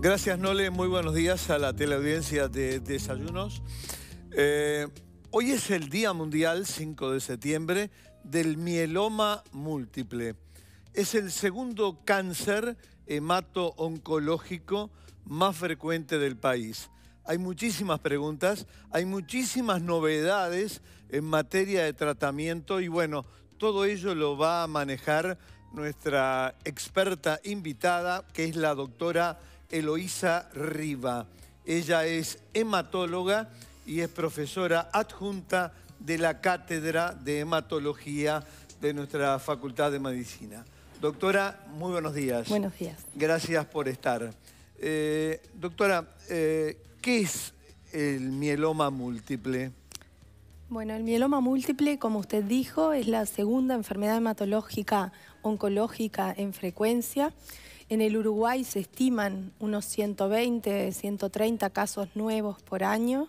Gracias, Nole. Muy buenos días a la teleaudiencia de Desayunos. Eh, hoy es el Día Mundial, 5 de septiembre, del mieloma múltiple. Es el segundo cáncer hemato-oncológico más frecuente del país. Hay muchísimas preguntas, hay muchísimas novedades en materia de tratamiento y bueno, todo ello lo va a manejar nuestra experta invitada, que es la doctora Eloísa Riva. Ella es hematóloga y es profesora adjunta de la Cátedra de Hematología de nuestra Facultad de Medicina. Doctora, muy buenos días. Buenos días. Gracias por estar. Eh, doctora, eh, ¿qué es el mieloma múltiple? Bueno, el mieloma múltiple, como usted dijo, es la segunda enfermedad hematológica oncológica en frecuencia. En el Uruguay se estiman unos 120, 130 casos nuevos por año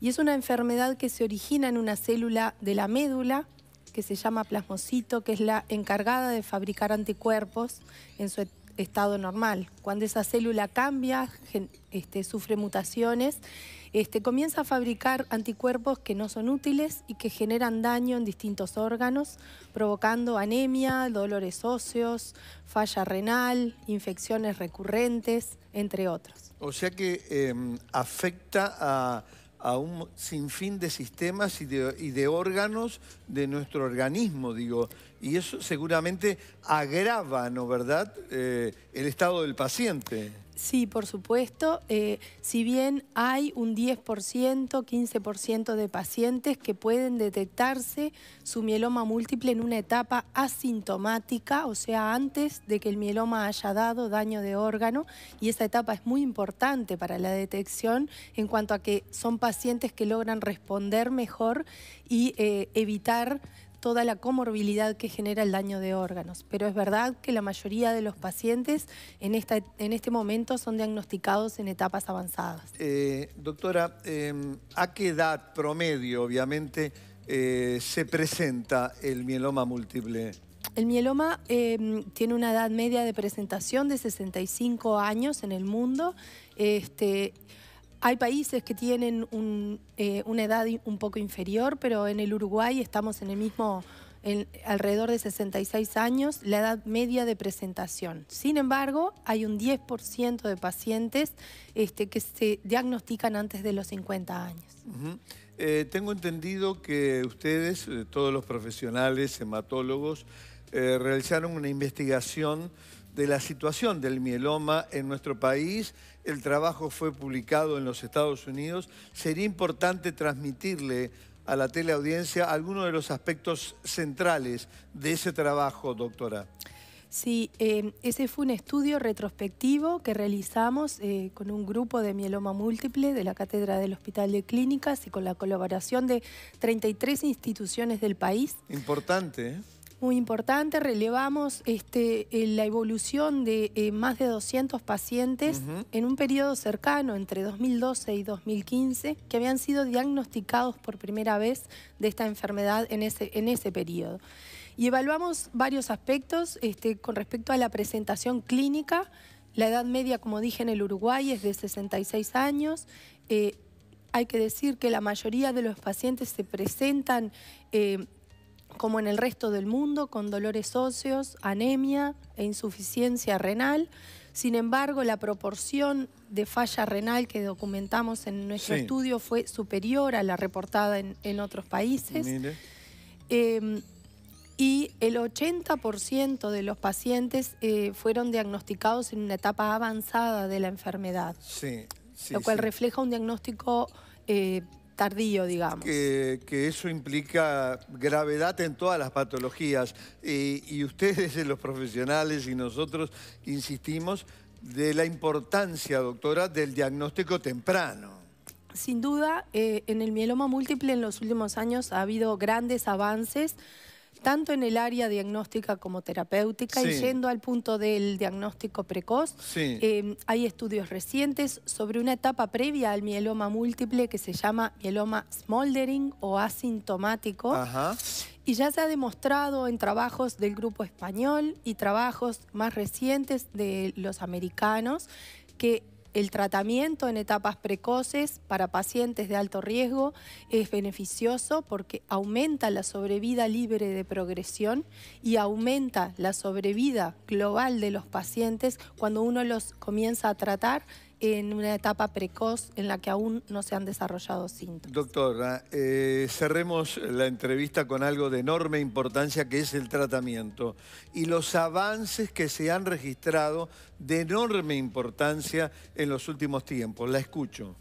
y es una enfermedad que se origina en una célula de la médula que se llama plasmocito, que es la encargada de fabricar anticuerpos en su estado normal. Cuando esa célula cambia, este, sufre mutaciones, este, comienza a fabricar anticuerpos que no son útiles y que generan daño en distintos órganos, provocando anemia, dolores óseos, falla renal, infecciones recurrentes, entre otros. O sea que em, afecta a, un sinfín de sistemas y de, y de órganos de nuestro organismo, digo y eso seguramente agrava, ¿no verdad?, eh, el estado del paciente. Sí, por supuesto. Eh, si bien hay un 10%, 15% de pacientes que pueden detectarse su mieloma múltiple en una etapa asintomática, o sea, antes de que el mieloma haya dado daño de órgano, y esa etapa es muy importante para la detección en cuanto a que son pacientes que logran responder mejor y eh, evitar toda la comorbilidad que genera el daño de órganos. Pero es verdad que la mayoría de los pacientes en, esta, en este momento son diagnosticados en etapas avanzadas. Eh, doctora, em, ¿a qué edad promedio, obviamente, eh, se presenta el mieloma múltiple? El mieloma em, tiene una edad media de presentación de 65 años en el mundo. Este, hay países que tienen eh, una edad un poco inferior, pero en el Uruguay estamos en el mismo, en, alrededor de 66 años, la edad media de presentación. Sin embargo, hay un 10% de pacientes este, que se diagnostican antes de los 50 años. Eh, tengo entendido que ustedes, eh, todos los profesionales, hematólogos, realizaron una investigación de la situación del mieloma en nuestro país. El trabajo fue publicado en los Estados Unidos. Sería importante transmitirle a la teleaudiencia algunos de los aspectos centrales de ese trabajo, doctora. Sí, eh, ese fue un estudio retrospectivo que realizamos eh, con un grupo de mieloma múltiple de la Cátedra del Hospital de Clínicas y con la colaboración de 33 instituciones del país. Importante. ¿eh? muy importante. Relevamos este, eh, la evolución de eh, más de 200 pacientes en un periodo cercano entre 2012 y 2015 que habían sido diagnosticados por primera vez de esta enfermedad en ese, en ese periodo. Y evaluamos varios aspectos este, con respecto a la presentación clínica. La edad media, como dije, en el Uruguay es de 66 años. Eh, hay que decir que la mayoría de los pacientes se presentan como en el resto del mundo, con dolores óseos, anemia e insuficiencia renal. Sin embargo, la proporción de falla renal que documentamos en nuestro estudio fue superior a la reportada en, otros países. Em, y el 80% de los pacientes eh, fueron diagnosticados en una etapa avanzada de la enfermedad. lo cual refleja un diagnóstico eh, tardío, digamos. Que, eso implica gravedad en todas las patologías. y ustedes, los profesionales y nosotros, insistimos de la importancia, doctora, del diagnóstico temprano. Sin duda, eh, en el mieloma múltiple en los últimos años ha habido grandes avances tanto en el área diagnóstica como terapéutica y yendo al punto del diagnóstico precoz, em, hay estudios recientes sobre una etapa previa al mieloma múltiple que se llama mieloma smoldering o asintomático. Y ya se ha demostrado en trabajos del grupo español y trabajos más recientes de los americanos que el tratamiento en etapas precoces para pacientes de alto riesgo es beneficioso porque aumenta la sobrevida libre de progresión y aumenta la sobrevida global de los pacientes cuando uno los comienza a tratar en una etapa precoz en la que aún no se han desarrollado síntomas. Doctora, ah, eh, cerremos la entrevista con algo de enorme importancia que es el tratamiento y los avances que se han registrado de enorme importancia en los últimos tiempos. La escucho.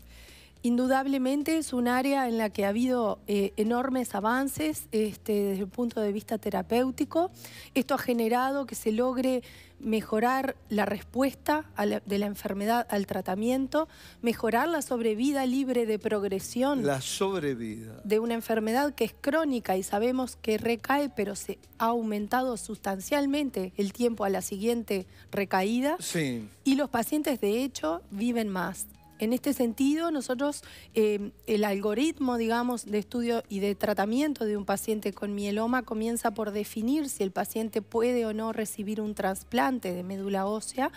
Indudablemente es un área en la que ha habido eh, enormes avances este, desde el punto de vista terapéutico. Esto ha generado que se logre mejorar la respuesta de la enfermedad al tratamiento, mejorar la sobrevida libre de progresión. La sobrevida. De una enfermedad que es crónica y sabemos que recae, pero se ha aumentado sustancialmente el tiempo a la siguiente recaída. Sí. Y los pacientes, de hecho, viven más. En este sentido, nosotros, em, el algoritmo, digamos, de estudio y de tratamiento de un paciente con mieloma comienza por definir si el paciente puede o no recibir un trasplante de médula ósea.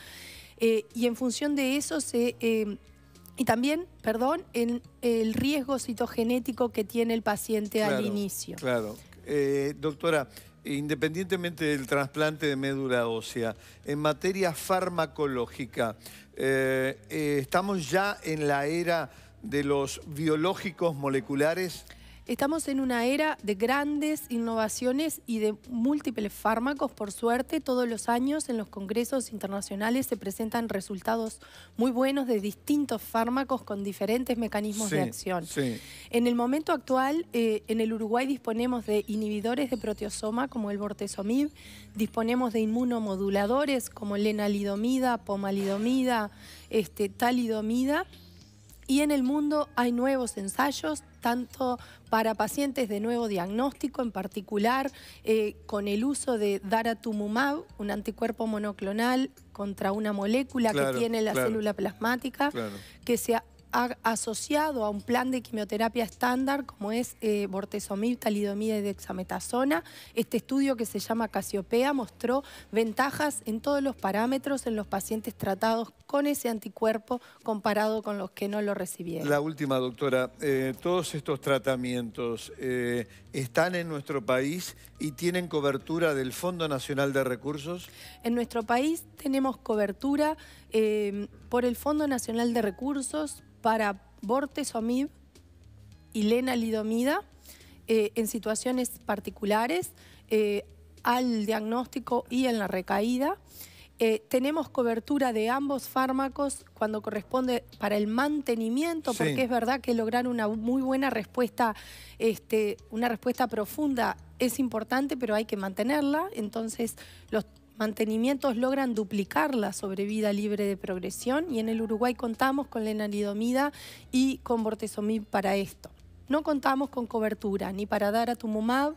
Eh, y en función de eso se... Em, y también, perdón, en el riesgo citogenético que tiene el paciente al inicio. Claro. Eh, doctora, independientemente del trasplante de médula ósea, en materia farmacológica, eh, eh, ¿estamos ya en la era de los biológicos moleculares? Estamos en una era de grandes innovaciones y de múltiples fármacos. Por suerte, todos los años en los congresos internacionales se presentan resultados muy buenos de distintos fármacos con diferentes mecanismos de acción. En el momento actual, eh, en el Uruguay disponemos de inhibidores de proteosoma como el bortezomib, disponemos de inmunomoduladores como lenalidomida, pomalidomida, este, talidomida. Y en el mundo hay nuevos ensayos, tanto para pacientes de nuevo diagnóstico, en particular eh, con el uso de daratumumab, un anticuerpo monoclonal contra una molécula que tiene la célula plasmática, que se asociado a un plan de quimioterapia estándar como es eh, bortezomib, talidomida y dexametasona. Este estudio que se llama Casiopea mostró ventajas en todos los parámetros en los pacientes tratados con ese anticuerpo comparado con los que no lo recibieron. La última, doctora. Eh, todos estos tratamientos eh, están en nuestro país y tienen cobertura del Fondo Nacional de Recursos. En nuestro país tenemos cobertura por el Fondo Nacional de Recursos, para bortezomib y lenalidomida Lidomida eh, en situaciones particulares eh, al diagnóstico y en la recaída. Eh, tenemos cobertura de ambos fármacos cuando corresponde para el mantenimiento, porque es verdad que lograr una muy buena respuesta, este, una respuesta profunda es importante, pero hay que mantenerla. Entonces, los mantenimientos logran duplicar la sobrevida libre de progresión y en el Uruguay contamos con lenalidomida y con bortezomib para esto. No contamos con cobertura ni para dar a tumumab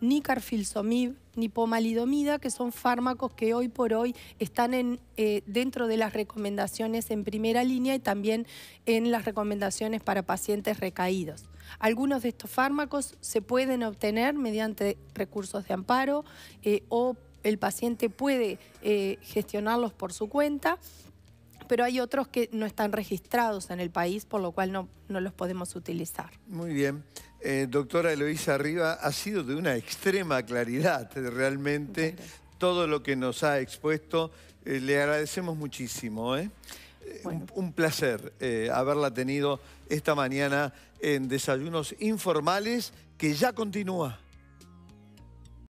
ni carfilzomib, ni pomalidomida, que son fármacos que hoy por hoy están eh, dentro de las recomendaciones en primera línea y también en las recomendaciones para pacientes recaídos. Algunos de estos fármacos se pueden obtener mediante recursos de amparo eh, o el paciente puede eh, gestionarlos por su cuenta, pero hay otros que no están registrados en el país, por lo cual no, los podemos utilizar. Muy bien. Eh, doctora Eloísa Arriba, ha sido de una extrema claridad realmente todo lo que nos ha expuesto. Eh, le agradecemos muchísimo. un, placer haberla tenido esta mañana en Desayunos Informales, que ya continúa.